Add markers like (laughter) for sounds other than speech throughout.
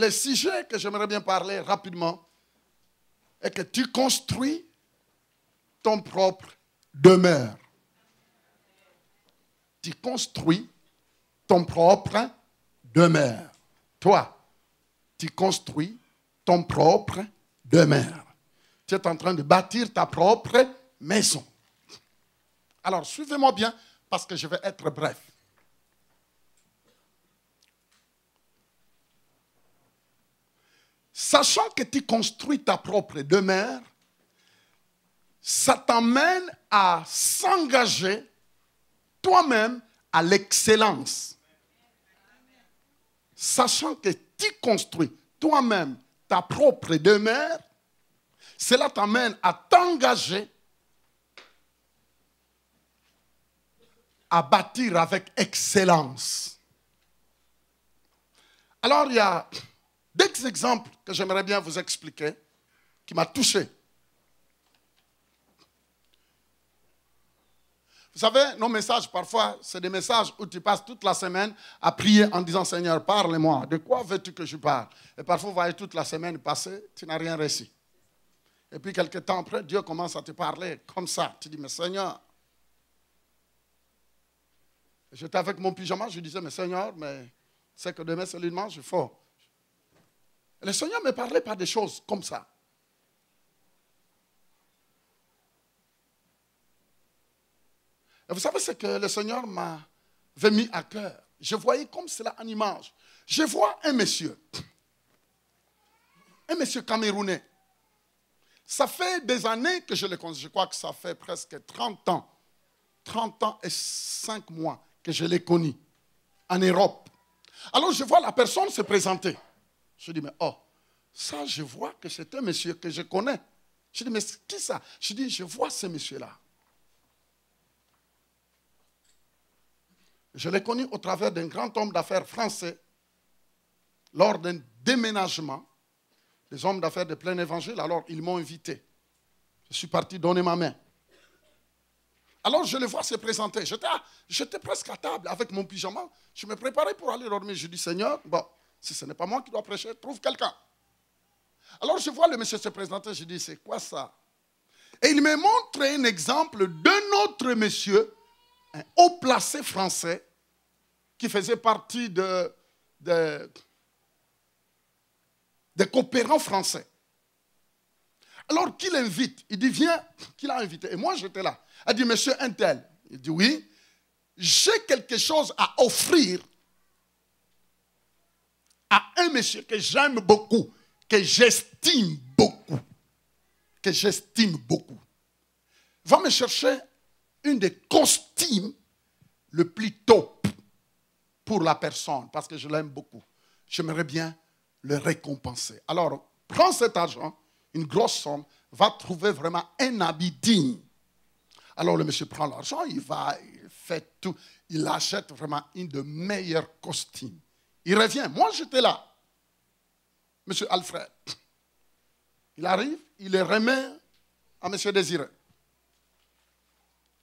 Le sujet que j'aimerais bien parler rapidement est que tu construis ton propre demeure. Tu construis ton propre demeure. Toi, tu construis ton propre demeure. Tu es en train de bâtir ta propre maison. Alors, suivez-moi bien parce que je vais être bref. Sachant que tu construis ta propre demeure, ça t'amène à s'engager toi-même à l'excellence. Sachant que tu construis toi-même ta propre demeure, cela t'amène à t'engager à bâtir avec excellence. Alors il y a deux exemples que j'aimerais bien vous expliquer, qui m'a touché. Vous savez, nos messages, parfois, c'est des messages où tu passes toute la semaine à prier en disant Seigneur, parle-moi, de quoi veux-tu que je parle Et parfois, vous voyez toute la semaine passée, tu n'as rien réussi. Et puis, quelques temps après, Dieu commence à te parler comme ça. Tu dis Mais Seigneur, j'étais avec mon pyjama, je disais Mais Seigneur, mais c'est que demain, c'est je suis fort. Le Seigneur me parlait pas des choses comme ça. vous savez ce que le Seigneur m'avait mis à cœur. Je voyais comme cela en image. Je vois un monsieur, un monsieur camerounais. Ça fait des années que je le connais. Je crois que ça fait presque 30 ans. 30 ans et 5 mois que je l'ai connu en Europe. Alors je vois la personne se présenter. Je dis, mais oh, ça, je vois que c'est un monsieur que je connais. Je dis, mais qui ça Je dis, je vois ce monsieur-là. Je l'ai connu au travers d'un grand homme d'affaires français lors d'un déménagement des hommes d'affaires de plein évangile. Alors, ils m'ont invité. Je suis parti donner ma main. Alors, je le vois se présenter. J'étais presque à table avec mon pyjama. Je me préparais pour aller dormir. Je dis, Seigneur, bon, si ce n'est pas moi qui dois prêcher, trouve quelqu'un. Alors je vois le monsieur se présenter, je dis, c'est quoi ça Et il me montre un exemple d'un autre monsieur, un haut placé français, qui faisait partie de, des coopérants français. Alors qu'il invite, il dit, viens, qu'il a invité. Et moi, j'étais là. Elle dit, monsieur un tel. Il dit, oui, j'ai quelque chose à offrir à un monsieur que j'aime beaucoup, que j'estime beaucoup, que j'estime beaucoup, va me chercher une des costumes le plus top pour la personne, parce que je l'aime beaucoup. J'aimerais bien le récompenser. Alors, prends cet argent, une grosse somme, va trouver vraiment un habit digne. Alors le monsieur prend l'argent, il va, il fait tout, il achète vraiment une des meilleures costumes. Il revient. Moi, j'étais là. Monsieur Alfred. Il arrive, il les remet à Monsieur Désiré.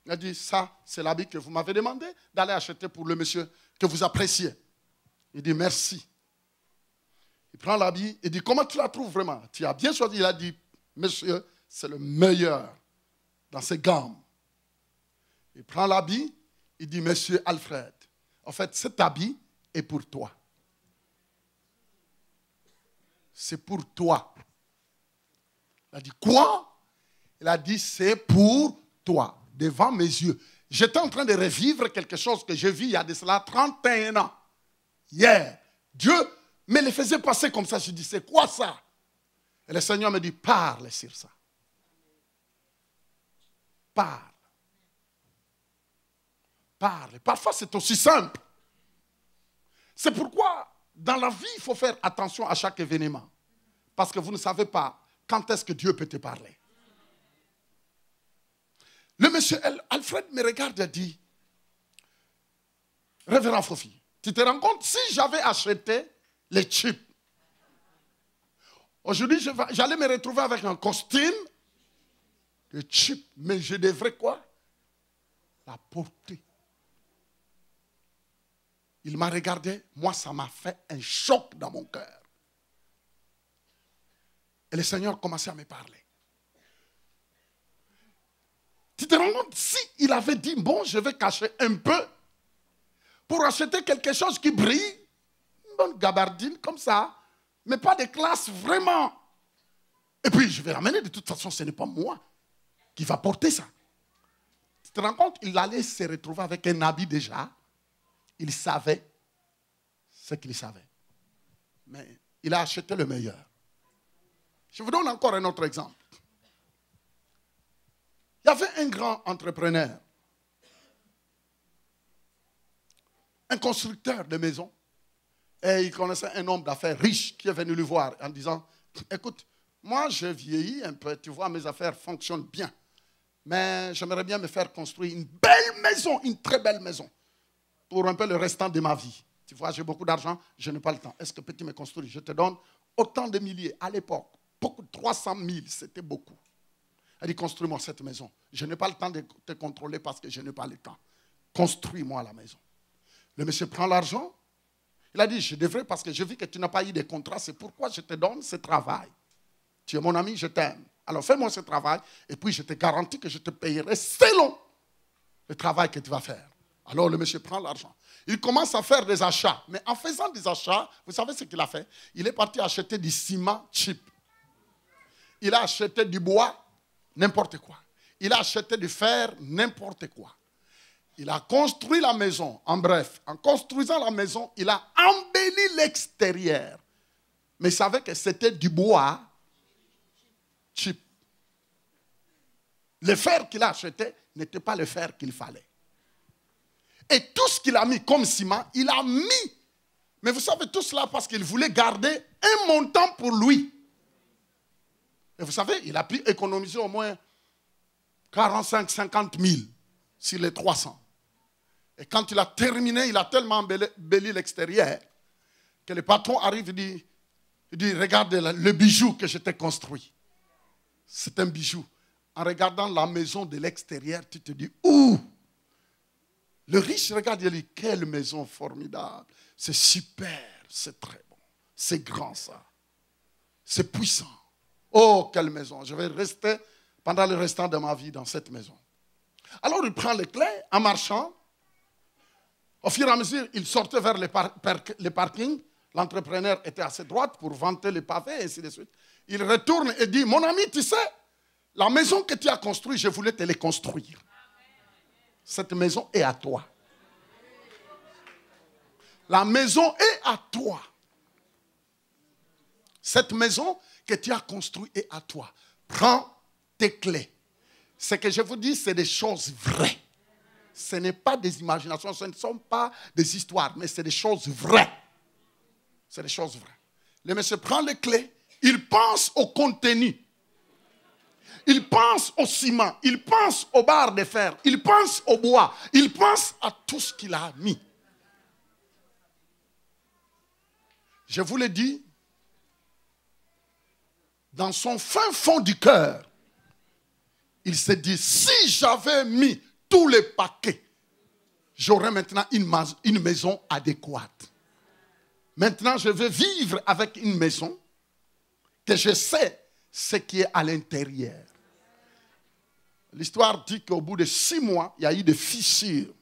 Il a dit, ça, c'est l'habit que vous m'avez demandé d'aller acheter pour le monsieur que vous appréciez. Il dit, merci. Il prend l'habit Il dit, comment tu la trouves vraiment Tu as bien choisi. Il a dit, monsieur, c'est le meilleur dans ces gammes. Il prend l'habit, il dit, monsieur Alfred, en fait, cet habit est pour toi c'est pour toi. Il a dit, quoi Il a dit, c'est pour toi, devant mes yeux. J'étais en train de revivre quelque chose que j'ai vu il y a de cela 31 ans. Hier, Dieu me le faisait passer comme ça. Je dis, c'est quoi ça Et le Seigneur me dit, parle sur ça. Parle. Parle. Parfois, c'est aussi simple. C'est pourquoi dans la vie, il faut faire attention à chaque événement. Parce que vous ne savez pas quand est-ce que Dieu peut te parler. Le monsieur Alfred me regarde et dit, Révérend Fofi, tu te rends compte, si j'avais acheté les chips, aujourd'hui j'allais me retrouver avec un costume de chips, mais je devrais quoi La porter. Il m'a regardé, moi ça m'a fait un choc dans mon cœur. Et le Seigneur commençait à me parler. Tu te rends compte, S'il avait dit, bon, je vais cacher un peu pour acheter quelque chose qui brille, une bonne gabardine comme ça, mais pas de classe vraiment. Et puis je vais ramener de toute façon, ce n'est pas moi qui va porter ça. Tu te rends compte, il allait se retrouver avec un habit déjà il savait ce qu'il savait. Mais il a acheté le meilleur. Je vous donne encore un autre exemple. Il y avait un grand entrepreneur, un constructeur de maisons, et il connaissait un homme d'affaires riche qui est venu le voir en disant, écoute, moi je vieillis un peu, tu vois, mes affaires fonctionnent bien, mais j'aimerais bien me faire construire une belle maison, une très belle maison pour un peu le restant de ma vie. Tu vois, j'ai beaucoup d'argent, je n'ai pas le temps. Est-ce que peux-tu me construire Je te donne autant de milliers à l'époque. 300 000, c'était beaucoup. Elle dit, construis-moi cette maison. Je n'ai pas le temps de te contrôler parce que je n'ai pas le temps. Construis-moi la maison. Le monsieur prend l'argent. Il a dit, je devrais parce que je vis que tu n'as pas eu de contrat. C'est pourquoi je te donne ce travail. Tu es mon ami, je t'aime. Alors fais-moi ce travail et puis je te garantis que je te payerai selon le travail que tu vas faire. Alors le monsieur prend l'argent. Il commence à faire des achats. Mais en faisant des achats, vous savez ce qu'il a fait Il est parti acheter du ciment cheap. Il a acheté du bois, n'importe quoi. Il a acheté du fer, n'importe quoi. Il a construit la maison. En bref, en construisant la maison, il a embelli l'extérieur. Mais il savait que c'était du bois cheap. Le fer qu'il a acheté n'était pas le fer qu'il fallait. Et tout ce qu'il a mis comme ciment, il a mis. Mais vous savez, tout cela parce qu'il voulait garder un montant pour lui. Et vous savez, il a pu économiser au moins 45, 50 000 sur les 300. Et quand il a terminé, il a tellement embelli l'extérieur que le patron arrive et dit, dit, regarde le bijou que je t'ai construit. C'est un bijou. En regardant la maison de l'extérieur, tu te dis, ouh, le riche regarde et dit, quelle maison formidable. C'est super, c'est très bon. C'est grand ça. C'est puissant. Oh, quelle maison. Je vais rester pendant le restant de ma vie dans cette maison. Alors il prend les clés en marchant. Au fur et à mesure, il sortait vers le parking parkings. L'entrepreneur était à sa droite pour vanter les pavés et ainsi de suite. Il retourne et dit, mon ami, tu sais, la maison que tu as construite, je voulais te la construire cette maison est à toi. La maison est à toi. Cette maison que tu as construite est à toi. Prends tes clés. Ce que je vous dis, c'est des choses vraies. Ce n'est pas des imaginations, ce ne sont pas des histoires, mais c'est des choses vraies. C'est des choses vraies. Le monsieur prend les clés, il pense au contenu. Il pense au ciment, il pense aux barres de fer, il pense au bois, il pense à tout ce qu'il a mis. Je vous l'ai dit dans son fin fond du cœur, il se dit, si j'avais mis tous les paquets, j'aurais maintenant une, maison adéquate. Maintenant, je veux vivre avec une maison que je sais ce qui est à l'intérieur. L'histoire dit qu'au bout de six mois, il y a eu des fissures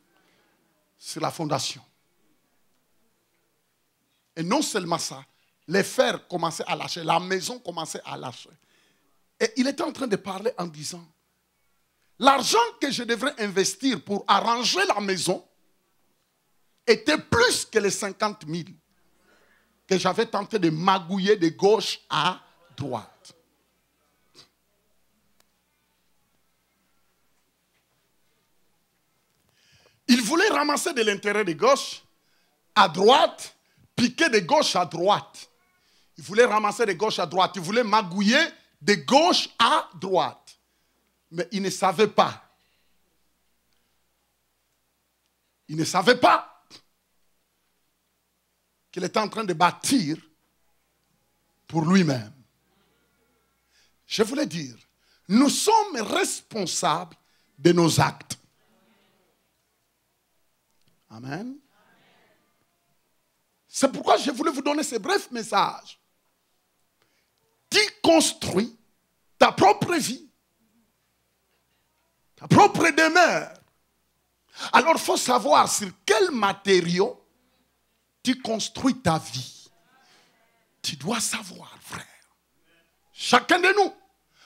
sur la fondation. Et non seulement ça, les fers commençaient à lâcher, la maison commençait à lâcher. Et il était en train de parler en disant, l'argent que je devrais investir pour arranger la maison était plus que les 50 000 que j'avais tenté de magouiller de gauche à droite. Il voulait ramasser de l'intérêt de gauche à droite, piquer de gauche à droite. Il voulait ramasser de gauche à droite. Il voulait magouiller de gauche à droite. Mais il ne savait pas. Il ne savait pas qu'il était en train de bâtir pour lui-même. Je voulais dire, nous sommes responsables de nos actes. Amen. C'est pourquoi je voulais vous donner ce bref message. Tu construis ta propre vie, ta propre demeure. Alors il faut savoir sur quel matériau tu construis ta vie. Tu dois savoir, frère. Chacun de nous.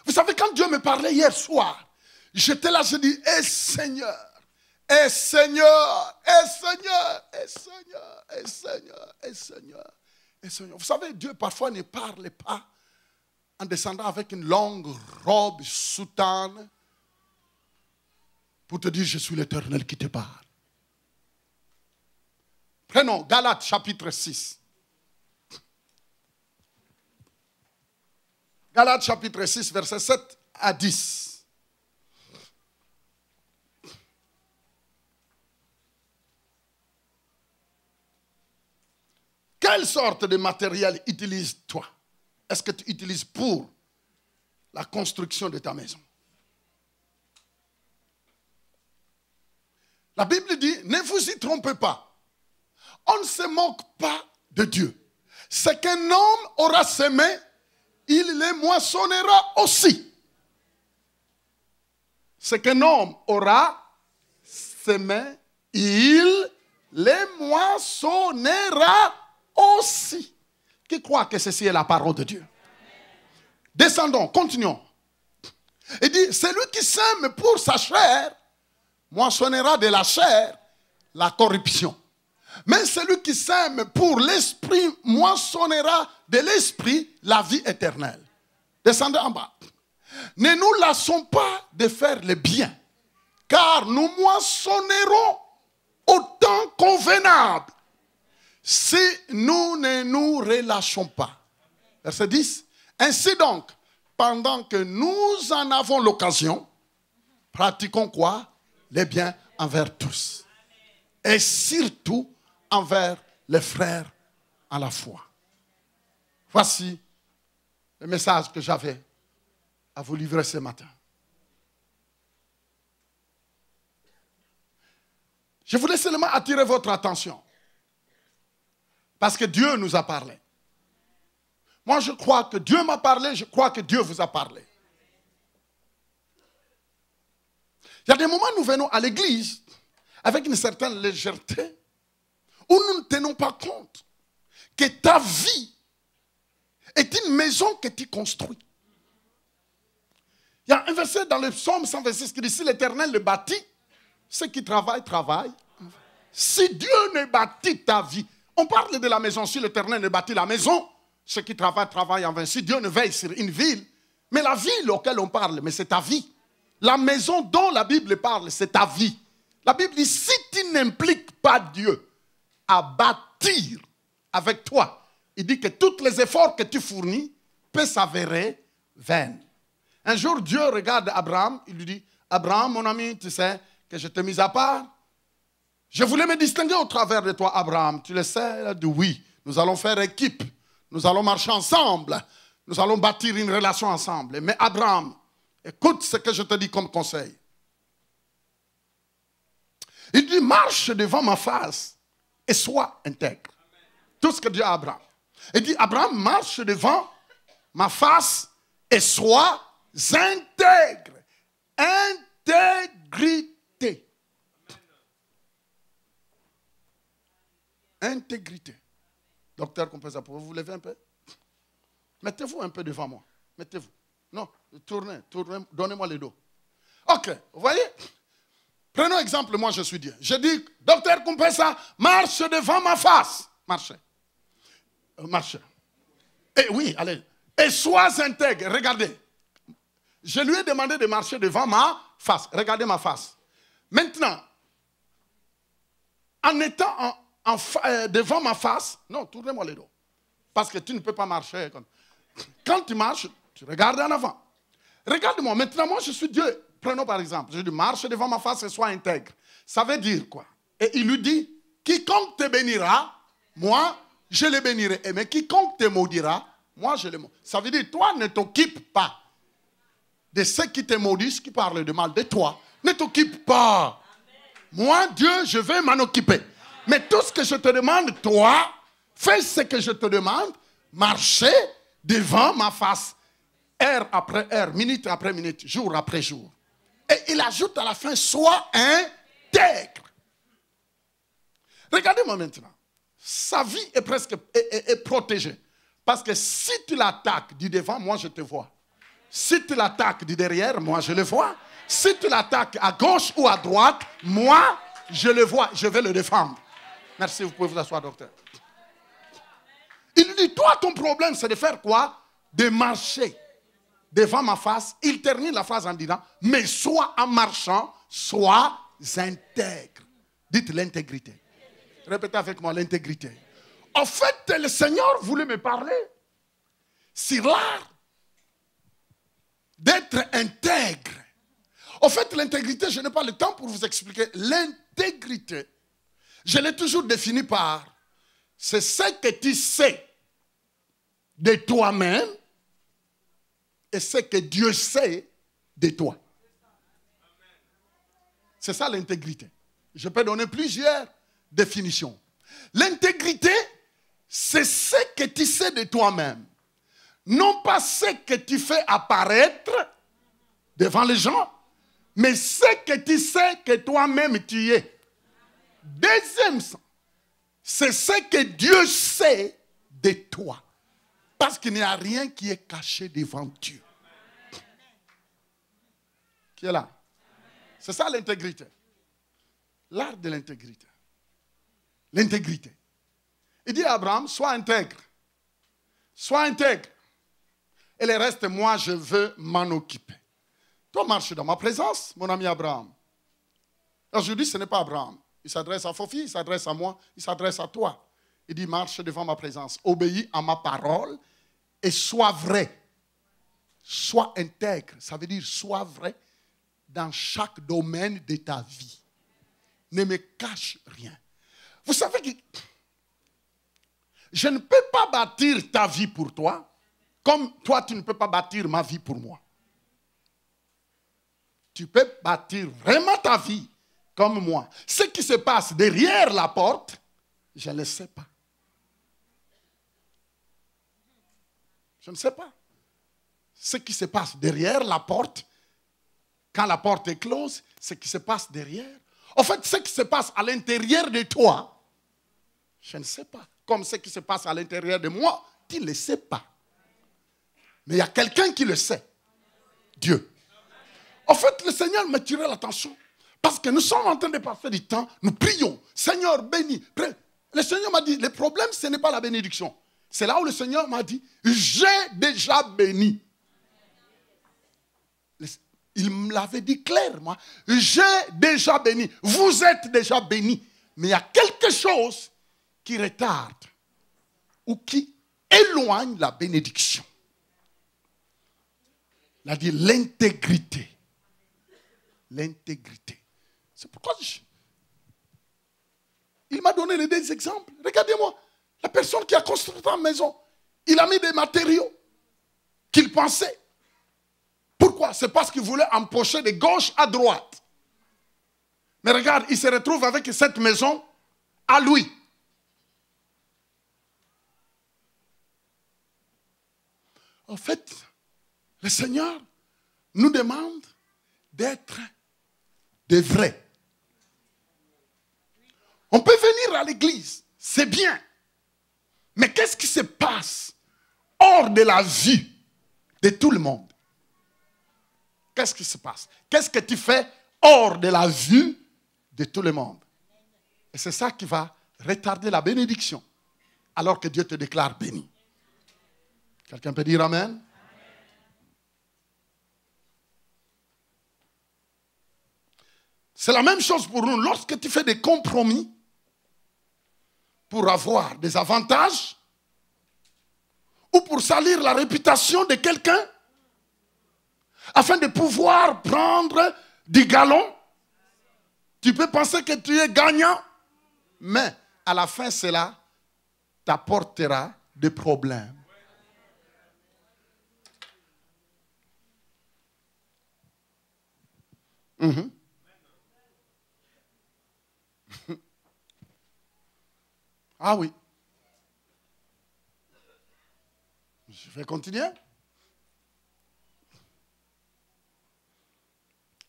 Vous savez, quand Dieu me parlait hier soir, j'étais là, je dis, hé eh, Seigneur, et Seigneur, et Seigneur, et Seigneur, et Seigneur, et Seigneur, et Seigneur. Vous savez, Dieu parfois ne parle pas en descendant avec une longue robe soutane pour te dire je suis l'éternel qui te parle. Prenons Galates chapitre 6. Galates chapitre 6, verset 7 à 10. Quelle sorte de matériel utilises-toi Est-ce que tu utilises pour la construction de ta maison La Bible dit, ne vous y trompez pas. On ne se moque pas de Dieu. Ce qu'un homme aura semé, il les moissonnera aussi. Ce qu'un homme aura semé, il les moissonnera aussi qui croient que ceci est la parole de Dieu. Descendons, continuons. Il dit, celui qui sème pour sa chair, moissonnera de la chair la corruption. Mais celui qui sème pour l'esprit, moissonnera de l'esprit la vie éternelle. Descendez en bas. Ne nous lassons pas de faire le bien, car nous moissonnerons au temps convenable si nous ne nous relâchons pas. Verset 10. Ainsi donc, pendant que nous en avons l'occasion, pratiquons quoi Les biens envers tous. Et surtout envers les frères à la foi. Voici le message que j'avais à vous livrer ce matin. Je voulais seulement attirer votre attention parce que Dieu nous a parlé. Moi, je crois que Dieu m'a parlé, je crois que Dieu vous a parlé. Il y a des moments où nous venons à l'église avec une certaine légèreté où nous ne tenons pas compte que ta vie est une maison que tu construis. Il y a un verset dans le psaume 126 qui dit Si l'Éternel le bâtit, ceux qui travaillent, travaillent. Si Dieu ne bâtit ta vie, on parle de la maison. Si l'Éternel ne bâtit la maison, ceux qui travaillent travaillent en vain. Si Dieu ne veille sur une ville, mais la ville auquel on parle, mais c'est ta vie. La maison dont la Bible parle, c'est ta vie. La Bible dit, si tu n'impliques pas Dieu à bâtir avec toi, il dit que tous les efforts que tu fournis peuvent s'avérer vains. Un jour, Dieu regarde Abraham, il lui dit, Abraham, mon ami, tu sais que je t'ai mis à part, je voulais me distinguer au travers de toi, Abraham. Tu le sais, de oui. Nous allons faire équipe. Nous allons marcher ensemble. Nous allons bâtir une relation ensemble. Mais Abraham, écoute ce que je te dis comme conseil. Il dit, marche devant ma face et sois intègre. Tout ce que dit Abraham. Il dit, Abraham, marche devant ma face et sois intègre. Intégrité. Intégrité. Docteur pouvez vous vous lever un peu Mettez-vous un peu devant moi. Mettez-vous. Non, tournez, donnez-moi le dos. Ok, vous voyez Prenons exemple, moi je suis Dieu. Je dis, docteur ça marche devant ma face. Marchez. Euh, marchez. Et eh oui, allez. Et sois intègre. Regardez. Je lui ai demandé de marcher devant ma face. Regardez ma face. Maintenant, en étant en, euh, devant ma face. Non, tournez-moi les dos. Parce que tu ne peux pas marcher Quand tu marches, tu regardes en avant. Regarde-moi, maintenant, moi je suis Dieu. Prenons par exemple, je dis marche devant ma face et sois intègre. Ça veut dire quoi Et il lui dit quiconque te bénira, moi je le bénirai. Et mais quiconque te maudira, moi je le maudirai, Ça veut dire toi ne t'occupe pas de ceux qui te maudissent, qui parlent de mal de toi. Ne t'occupe pas. Moi, Dieu, je vais m'en occuper. Mais tout ce que je te demande, toi, fais ce que je te demande, marcher devant ma face, heure après heure, minute après minute, jour après jour. Et il ajoute à la fin, sois intègre. Regardez-moi maintenant. Sa vie est presque protégée. Parce que si tu l'attaques du devant, moi je te vois. Si tu l'attaques du derrière, moi je le vois. Si tu l'attaques à gauche ou à droite, moi je le vois. Je vais le défendre. Merci, vous pouvez vous asseoir, docteur. Il lui dit, toi, ton problème, c'est de faire quoi De marcher devant ma face. Il termine la phrase en disant, mais soit en marchant, soit intègre. Dites l'intégrité. Répétez avec moi l'intégrité. En fait, le Seigneur voulait me parler sur l'art d'être intègre. En fait, l'intégrité, je n'ai pas le temps pour vous expliquer. L'intégrité, je l'ai toujours défini par c'est ce que tu sais de toi-même et ce que Dieu sait de toi. C'est ça l'intégrité. Je peux donner plusieurs définitions. L'intégrité, c'est ce que tu sais de toi-même. Non pas ce que tu fais apparaître devant les gens, mais ce que tu sais que toi-même tu es. Deuxième sens, c'est ce que Dieu sait de toi. Parce qu'il n'y a rien qui est caché devant Dieu. Qui est là C'est ça l'intégrité. L'art de l'intégrité. L'intégrité. Il dit à Abraham, sois intègre. Sois intègre. Et le reste, moi, je veux m'en occuper. Toi, marche dans ma présence, mon ami Abraham. Aujourd'hui, ce n'est pas Abraham. Il s'adresse à Fofi, il s'adresse à moi, il s'adresse à toi. Il dit, marche devant ma présence, obéis à ma parole et sois vrai. Sois intègre, ça veut dire sois vrai dans chaque domaine de ta vie. Ne me cache rien. Vous savez que je ne peux pas bâtir ta vie pour toi comme toi, tu ne peux pas bâtir ma vie pour moi. Tu peux bâtir vraiment ta vie comme moi. Ce qui se passe derrière la porte, je ne le sais pas. Je ne sais pas. Ce qui se passe derrière la porte, quand la porte est close, ce qui se passe derrière. En fait, ce qui se passe à l'intérieur de toi, je ne sais pas. Comme ce qui se passe à l'intérieur de moi, tu ne le sais pas. Mais il y a quelqu'un qui le sait. Dieu. En fait, le Seigneur m'a tiré l'attention parce que nous sommes en train de passer du temps, nous prions. Seigneur, bénis. Le Seigneur m'a dit, le problème, ce n'est pas la bénédiction. C'est là où le Seigneur m'a dit, j'ai déjà béni. Il me l'avait dit moi. j'ai déjà béni. Vous êtes déjà béni. Mais il y a quelque chose qui retarde ou qui éloigne la bénédiction. Il a dit l'intégrité. L'intégrité. C'est pourquoi Il m'a donné les deux exemples. Regardez-moi. La personne qui a construit sa maison, il a mis des matériaux qu'il pensait. Pourquoi C'est parce qu'il voulait empocher de gauche à droite. Mais regarde, il se retrouve avec cette maison à lui. En fait, le Seigneur nous demande d'être des vrais. On peut venir à l'église, c'est bien. Mais qu'est-ce qui se passe hors de la vue de tout le monde Qu'est-ce qui se passe Qu'est-ce que tu fais hors de la vue de tout le monde Et c'est ça qui va retarder la bénédiction alors que Dieu te déclare béni. Quelqu'un peut dire Amen, amen. C'est la même chose pour nous. Lorsque tu fais des compromis, pour avoir des avantages ou pour salir la réputation de quelqu'un afin de pouvoir prendre du galon. Tu peux penser que tu es gagnant, mais à la fin, cela t'apportera des problèmes. Mhm. Ah oui. Je vais continuer.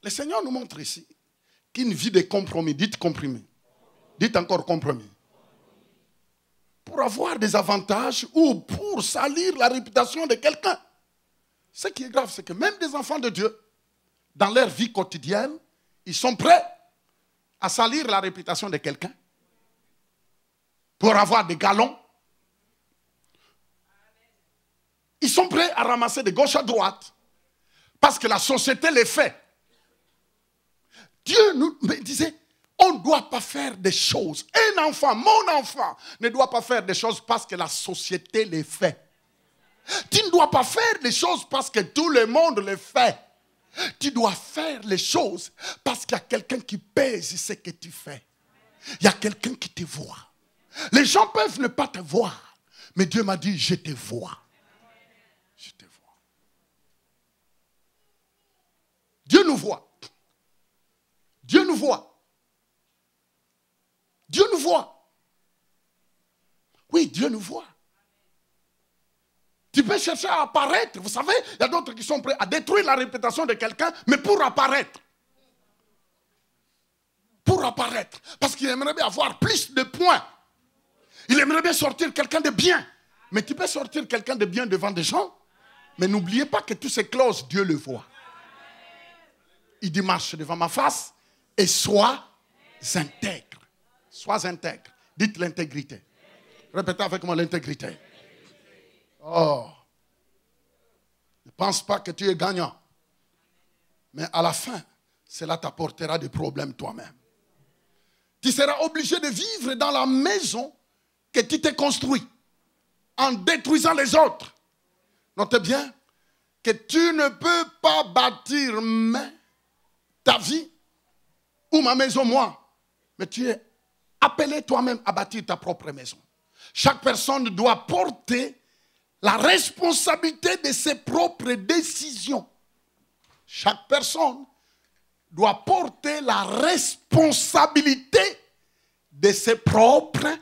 Le Seigneur nous montre ici qu'une vie de compromis, dites compromis, dites encore compromis, pour avoir des avantages ou pour salir la réputation de quelqu'un. Ce qui est grave, c'est que même des enfants de Dieu, dans leur vie quotidienne, ils sont prêts à salir la réputation de quelqu'un pour avoir des galons. Ils sont prêts à ramasser de gauche à droite parce que la société les fait. Dieu nous disait, on ne doit pas faire des choses. Un enfant, mon enfant, ne doit pas faire des choses parce que la société les fait. Tu ne dois pas faire des choses parce que tout le monde les fait. Tu dois faire les choses parce qu'il y a quelqu'un qui pèse ce que tu fais. Il y a quelqu'un qui te voit. Les gens peuvent ne pas te voir, mais Dieu m'a dit, je te vois. Je te vois. Dieu nous voit. Dieu nous voit. Dieu nous voit. Oui, Dieu nous voit. Tu peux chercher à apparaître. Vous savez, il y a d'autres qui sont prêts à détruire la réputation de quelqu'un, mais pour apparaître. Pour apparaître. Parce qu'il aimerait bien avoir plus de points. Il aimerait bien sortir quelqu'un de bien. Mais tu peux sortir quelqu'un de bien devant des gens. Mais n'oubliez pas que toutes ces clauses, Dieu le voit. Il dit marche devant ma face et sois intègre. Sois intègre. Dites l'intégrité. Répétez avec moi l'intégrité. Oh. Ne pense pas que tu es gagnant. Mais à la fin, cela t'apportera des problèmes toi-même. Tu seras obligé de vivre dans la maison que tu t'es construit en détruisant les autres. Notez bien que tu ne peux pas bâtir ta vie ou ma maison, moi. Mais tu es appelé toi-même à bâtir ta propre maison. Chaque personne doit porter la responsabilité de ses propres décisions. Chaque personne doit porter la responsabilité de ses propres décisions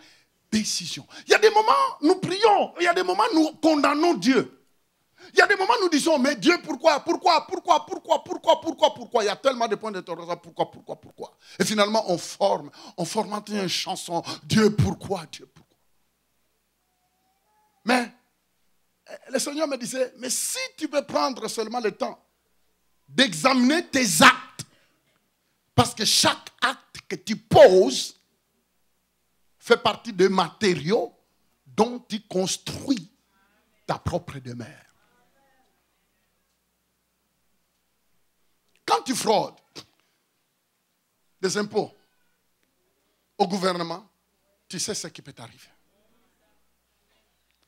décision. Il y a des moments, nous prions. Il y a des moments, nous condamnons Dieu. Il y a des moments, nous disons, mais Dieu, pourquoi, pourquoi, pourquoi, pourquoi, pourquoi, pourquoi, pourquoi Il y a tellement de points d'interrogation. Pourquoi, pourquoi, pourquoi Et finalement, on forme, on forme une chanson. Dieu, pourquoi, Dieu, pourquoi Mais eh, le Seigneur me disait, mais si tu veux prendre seulement le temps d'examiner tes actes, parce que chaque acte que tu poses fait partie des matériaux dont tu construis ta propre demeure. Quand tu fraudes des impôts au gouvernement, tu sais ce qui peut t'arriver.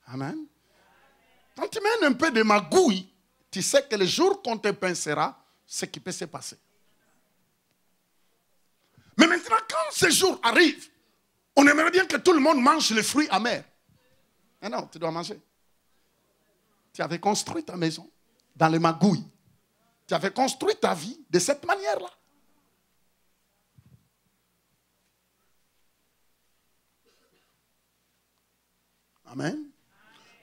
Amen. Quand tu mènes un peu de magouille, tu sais que le jour qu'on te pincera, ce qui peut se passer. Mais maintenant, quand ce jour arrive, on aimerait bien que tout le monde mange les fruits amers. Mais eh non, tu dois manger. Tu avais construit ta maison dans les magouilles. Tu avais construit ta vie de cette manière-là. Amen.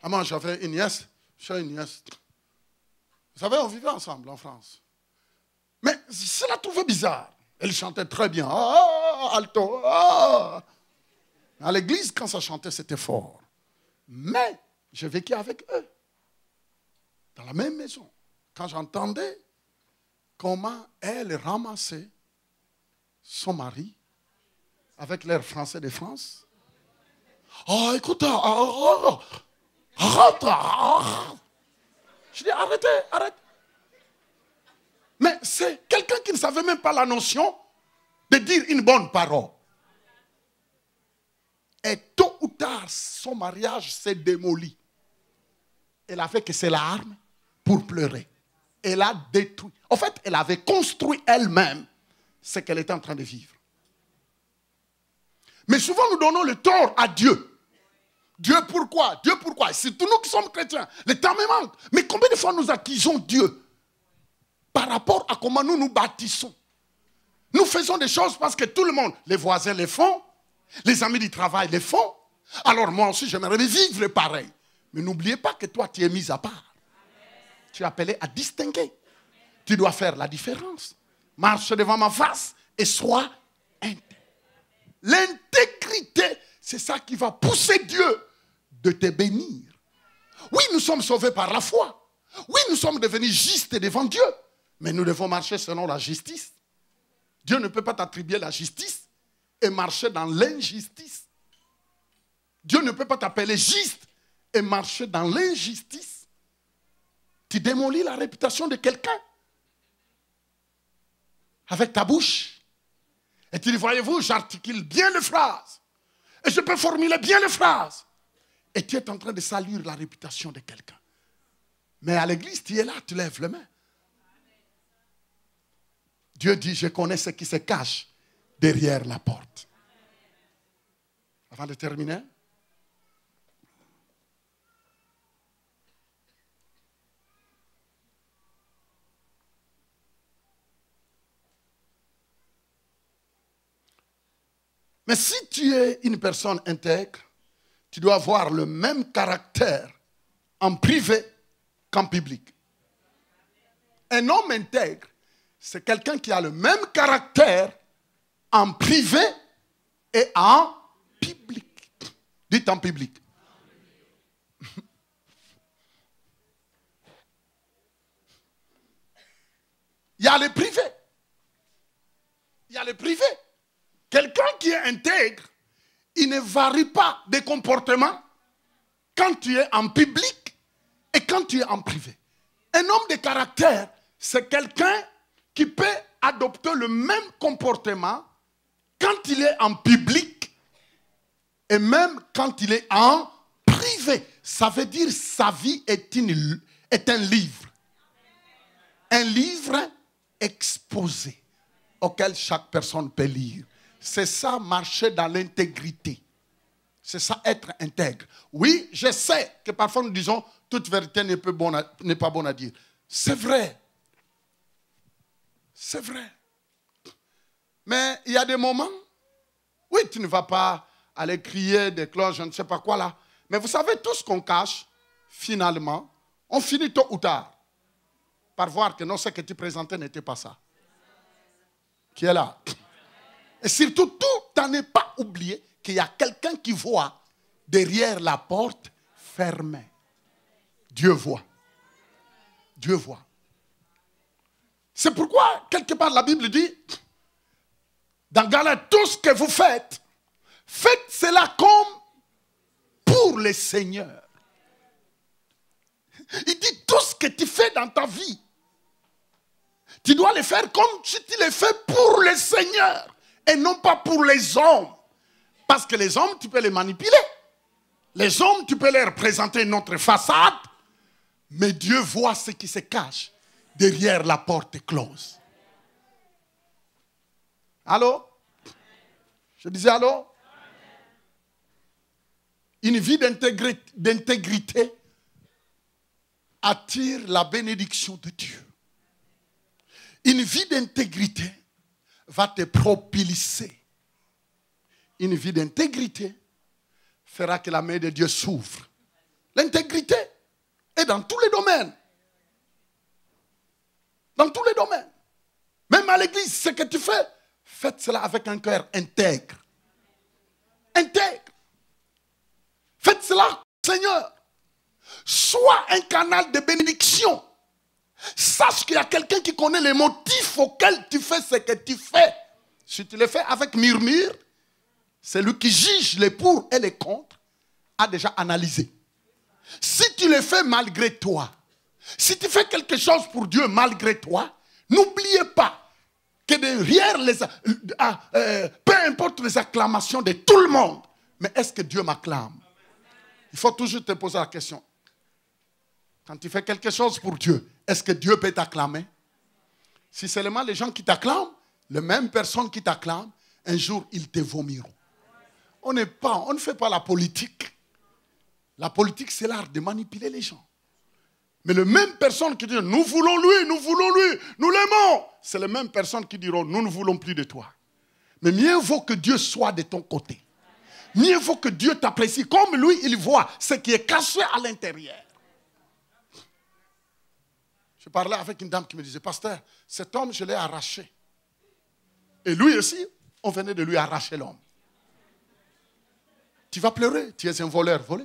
Ah, j'avais une nièce. J'ai une nièce. Vous savez, on vivait ensemble en France. Mais cela trouvait bizarre. Elle chantait très bien. Oh, alto. Oh. À l'église, quand ça chantait, c'était fort. Mais j'ai vécu avec eux, dans la même maison. Quand j'entendais comment elle ramassait son mari avec l'air français de France. Oh, écoute, ah, ah, arrête, Je dis, arrêtez, arrête. Mais c'est quelqu'un qui ne savait même pas la notion de dire une bonne parole. Et tôt ou tard, son mariage s'est démoli. Elle a fait que c'est larmes pour pleurer. Elle a détruit. En fait, elle avait construit elle-même ce qu'elle était en train de vivre. Mais souvent, nous donnons le tort à Dieu. Dieu pourquoi Dieu pourquoi C'est tous nous qui sommes chrétiens. Le temps me manque. Mais combien de fois nous acquisons Dieu par rapport à comment nous nous bâtissons Nous faisons des choses parce que tout le monde, les voisins les font, les amis du travail les font. Alors moi aussi, j'aimerais vivre pareil. Mais n'oubliez pas que toi, tu es mis à part. Tu es appelé à distinguer. Tu dois faire la différence. Marche devant ma face et sois intégré L'intégrité, c'est ça qui va pousser Dieu de te bénir. Oui, nous sommes sauvés par la foi. Oui, nous sommes devenus justes devant Dieu. Mais nous devons marcher selon la justice. Dieu ne peut pas t'attribuer la justice et marcher dans l'injustice. Dieu ne peut pas t'appeler juste et marcher dans l'injustice. Tu démolis la réputation de quelqu'un avec ta bouche. Et tu dis, voyez-vous, j'articule bien les phrases. Et je peux formuler bien les phrases. Et tu es en train de salir la réputation de quelqu'un. Mais à l'église, tu es là, tu lèves les mains. Dieu dit, je connais ce qui se cache derrière la porte. Avant de terminer, Mais si tu es une personne intègre, tu dois avoir le même caractère en privé qu'en public. Un homme intègre, c'est quelqu'un qui a le même caractère en privé et en public. Dites en public. Il y a le privé. Il y a le privé. Quelqu'un qui est intègre, il ne varie pas de comportement quand tu es en public et quand tu es en privé. Un homme de caractère, c'est quelqu'un qui peut adopter le même comportement quand il est en public et même quand il est en privé. Ça veut dire sa vie est, est un livre. Un livre exposé auquel chaque personne peut lire. C'est ça, marcher dans l'intégrité. C'est ça, être intègre. Oui, je sais que parfois nous disons, toute vérité n'est pas bonne à dire. C'est vrai. C'est vrai. Mais il y a des moments, oui, tu ne vas pas aller crier des cloches, je ne sais pas quoi là. Mais vous savez, tout ce qu'on cache, finalement, on finit tôt ou tard par voir que non, ce que tu présentais n'était pas ça. Qui est là Et surtout, tout n'en est pas oublié qu'il y a quelqu'un qui voit derrière la porte fermée. Dieu voit. Dieu voit. C'est pourquoi, quelque part, la Bible dit dans Galate, tout ce que vous faites, faites cela comme pour le Seigneur. Il dit tout ce que tu fais dans ta vie, tu dois le faire comme si tu le fais pour le Seigneur et non pas pour les hommes. Parce que les hommes, tu peux les manipuler. Les hommes, tu peux leur présenter notre façade. Mais Dieu voit ce qui se cache derrière la porte close. Allô Je disais allô Une vie d'intégrité attire la bénédiction de Dieu. Une vie d'intégrité va te propulser. Une vie d'intégrité fera que la main de Dieu s'ouvre. L'intégrité est dans tous les domaines. Dans tous les domaines. Même à l'église, ce que tu fais, Faites cela avec un cœur intègre. Intègre. Faites cela, Seigneur. Sois un canal de bénédiction. Sache qu'il y a quelqu'un qui connaît les motifs auxquels tu fais ce que tu fais. Si tu le fais avec murmure, celui qui juge les pour et les contre a déjà analysé. Si tu le fais malgré toi, si tu fais quelque chose pour Dieu malgré toi, n'oubliez pas que derrière les, euh, euh, peu importe les acclamations de tout le monde, mais est-ce que Dieu m'acclame Il faut toujours te poser la question. Quand tu fais quelque chose pour Dieu, est-ce que Dieu peut t'acclamer Si seulement les gens qui t'acclament, les mêmes personnes qui t'acclament, un jour ils te vomiront. on ne fait pas la politique. La politique, c'est l'art de manipuler les gens. Mais les mêmes personnes qui disent Nous voulons lui, nous voulons lui, nous l'aimons, c'est les mêmes personnes qui diront Nous ne voulons plus de toi. Mais mieux vaut que Dieu soit de ton côté. Mieux vaut que Dieu t'apprécie comme lui, il voit ce qui est caché à l'intérieur. Je parlais avec une dame qui me disait, pasteur, cet homme, je l'ai arraché. Et lui aussi, on venait de lui arracher l'homme. Tu vas pleurer, tu es un voleur, volé.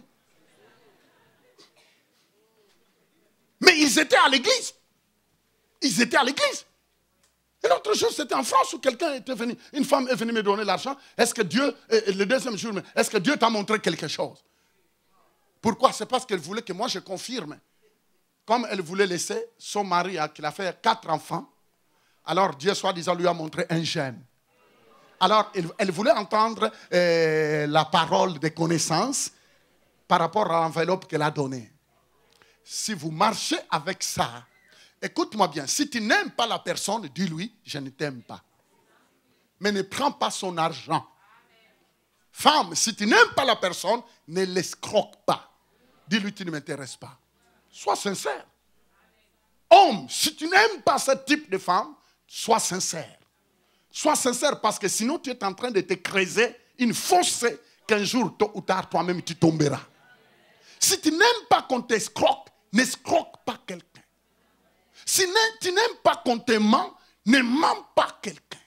ils étaient à l'église. Ils étaient à l'église. Et l'autre chose, c'était en France où quelqu'un était venu, une femme est venue me donner l'argent. Est-ce que Dieu, euh, euh, le deuxième jour, est-ce que Dieu t'a montré quelque chose Pourquoi C'est parce qu'elle voulait que moi je confirme. Comme elle voulait laisser son mari, hein, qu'il a fait quatre enfants, alors Dieu, soi-disant, lui a montré un gène. Alors, elle, voulait entendre euh, la parole des connaissances par rapport à l'enveloppe qu'elle a donnée. Si vous marchez avec ça, écoute-moi bien, si tu n'aimes pas la personne, dis-lui, je ne t'aime pas. Mais ne prends pas son argent. Femme, si tu n'aimes pas la personne, ne l'escroque pas. Dis-lui, tu ne m'intéresses pas. Sois sincère. Homme, si tu n'aimes pas ce type de femme, sois sincère. Sois sincère parce que sinon tu es en train de te creuser une fossée qu'un jour, tôt ou tard, toi-même, tu tomberas. Si tu n'aimes pas qu'on t'escroque, n'escroque pas quelqu'un. Si tu n'aimes pas qu'on te ne ment pas quelqu'un.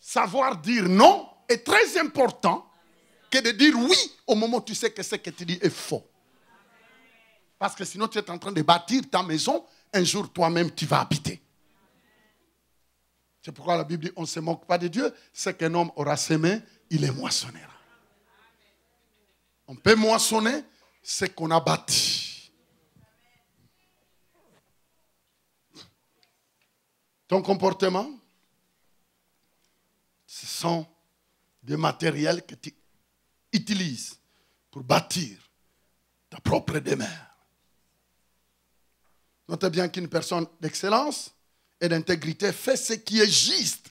Savoir dire non est très important que de dire oui au moment où tu sais que ce que tu dis est faux. Parce que sinon tu es en train de bâtir ta maison, un jour toi-même tu vas habiter. C'est pourquoi la Bible dit on ne se moque pas de Dieu, ce qu'un homme aura semé, il les moissonnera. On peut moissonner ce qu'on a bâti. Ton comportement, ce sont des matériels que tu utilises pour bâtir ta propre demeure. Notez bien qu'une personne d'excellence et d'intégrité fait ce qui est juste,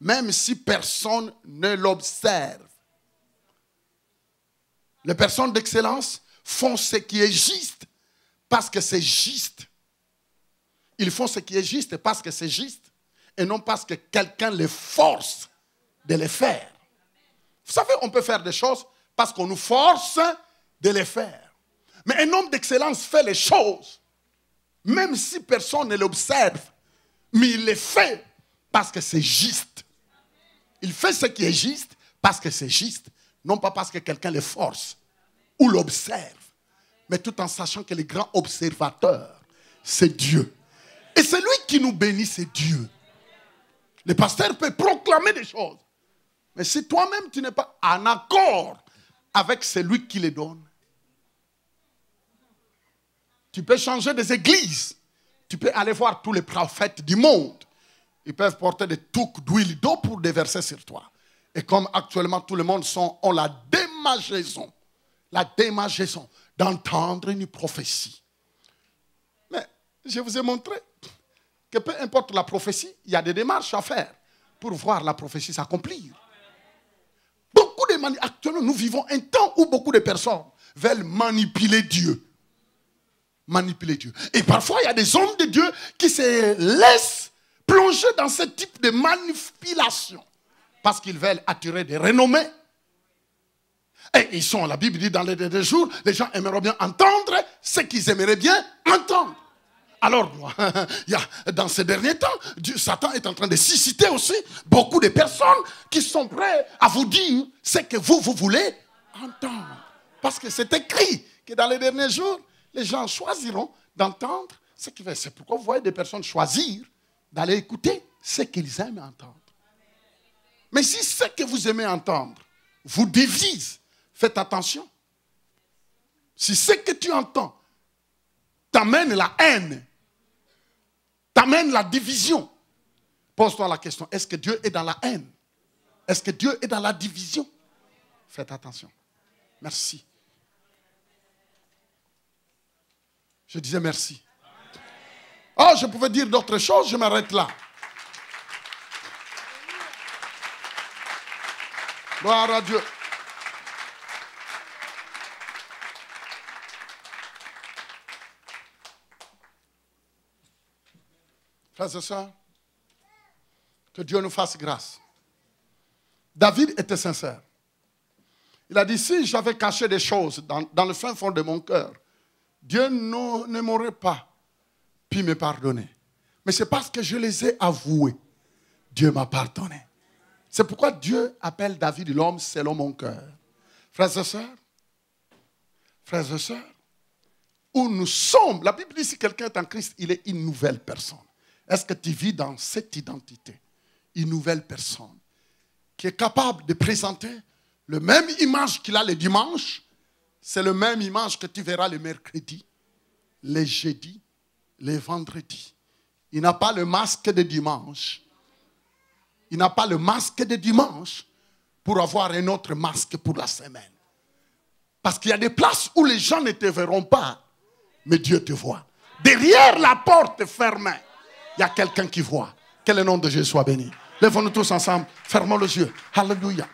même si personne ne l'observe. Les personnes d'excellence font ce qui est juste parce que c'est juste. Ils font ce qui est juste parce que c'est juste et non parce que quelqu'un les force de les faire. Vous savez, on peut faire des choses parce qu'on nous force de les faire. Mais un homme d'excellence fait les choses, même si personne ne l'observe, mais il les fait parce que c'est juste. Il fait ce qui est juste parce que c'est juste, non pas parce que quelqu'un les force ou l'observe, mais tout en sachant que le grand observateur, c'est Dieu. Et c'est lui qui nous bénit, c'est Dieu. Le pasteur peut proclamer des choses, mais si toi-même tu n'es pas en accord avec celui qui les donne, tu peux changer des églises. Tu peux aller voir tous les prophètes du monde. Ils peuvent porter des touques d'huile d'eau pour déverser sur toi. Et comme actuellement tout le monde sont, la démangeaison la son d'entendre une prophétie. Mais je vous ai montré que peu importe la prophétie, il y a des démarches à faire pour voir la prophétie s'accomplir. Beaucoup de Actuellement, nous vivons un temps où beaucoup de personnes veulent manipuler Dieu. Manipuler Dieu. Et parfois, il y a des hommes de Dieu qui se laissent plonger dans ce type de manipulation parce qu'ils veulent attirer des renommées et ils sont, la Bible dit, dans les derniers jours, les gens aimeront bien entendre ce qu'ils aimeraient bien entendre. Alors, (laughs) dans ces derniers temps, Satan est en train de susciter aussi beaucoup de personnes qui sont prêtes à vous dire ce que vous, vous voulez entendre. Parce que c'est écrit que dans les derniers jours, les gens choisiront d'entendre ce qu'ils veulent. C'est pourquoi vous voyez des personnes choisir d'aller écouter ce qu'ils aiment entendre. Mais si ce que vous aimez entendre vous divise, Faites attention. Si ce que tu entends t'amène la haine, t'amène la division, pose-toi la question, est-ce que Dieu est dans la haine Est-ce que Dieu est dans la division Faites attention. Merci. Je disais merci. Oh, je pouvais dire d'autres choses, je m'arrête là. Gloire à Frères et sœurs, que Dieu nous fasse grâce. David était sincère. Il a dit, si j'avais caché des choses dans, le fin fond de mon cœur, Dieu ne, m'aurait pas pu me pardonner. Mais c'est parce que je les ai avoués. Dieu m'a pardonné. C'est pourquoi Dieu appelle David l'homme selon mon cœur. Frères et sœurs, frères et sœurs, où nous sommes, la Bible dit si quelqu'un est en Christ, il est une nouvelle personne. Est-ce que tu vis dans cette identité Une nouvelle personne qui est capable de présenter le même image qu'il a le dimanche, c'est le même image que tu verras le mercredi, le jeudi, le vendredi. Il n'a pas le masque de dimanche. Il n'a pas le masque de dimanche pour avoir un autre masque pour la semaine. Parce qu'il y a des places où les gens ne te verront pas, mais Dieu te voit. Derrière la porte fermée il y a quelqu'un qui voit. Que le nom de Jésus soit béni. levons nous tous ensemble, fermons les yeux. Hallelujah.